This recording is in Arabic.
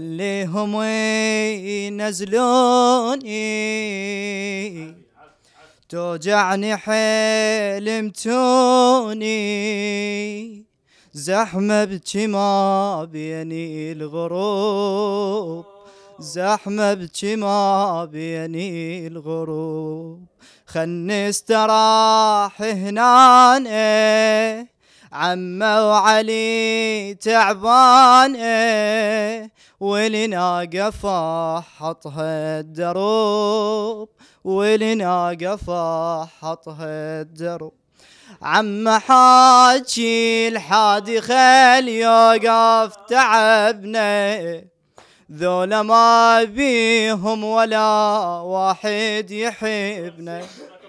لهم ينزلوني توجعني حلمتوني زحمة بتي ما بيني الغروب زحمة بتي ما بيني الغروب خلني استراح هنا عمه وعلي تعبان ولنا ولناقه حطها الدروب ولناقه حطها الدروب عم حاجي الحادي خل يوقف تعبنا ذولا ما بيهم ولا واحد يحبنا